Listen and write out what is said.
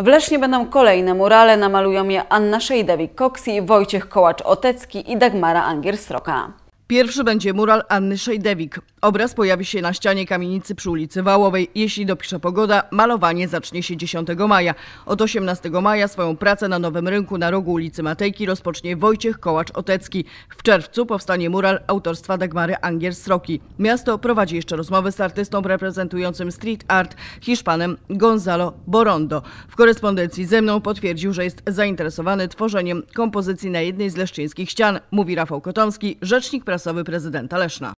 W Lesznie będą kolejne murale, namalują je Anna Szejdewik-Koksi, Wojciech Kołacz-Otecki i Dagmara Angier-Sroka. Pierwszy będzie mural Anny Szejdewik. Obraz pojawi się na ścianie kamienicy przy ulicy Wałowej. Jeśli dopisze pogoda, malowanie zacznie się 10 maja. Od 18 maja swoją pracę na Nowym Rynku na rogu ulicy Matejki rozpocznie Wojciech Kołacz-Otecki. W czerwcu powstanie mural autorstwa Dagmary Angier-Sroki. Miasto prowadzi jeszcze rozmowy z artystą reprezentującym street art Hiszpanem Gonzalo Borondo. W korespondencji ze mną potwierdził, że jest zainteresowany tworzeniem kompozycji na jednej z leszczyńskich ścian, mówi Rafał Kotomski, rzecznik prasowy prezydenta Leszna.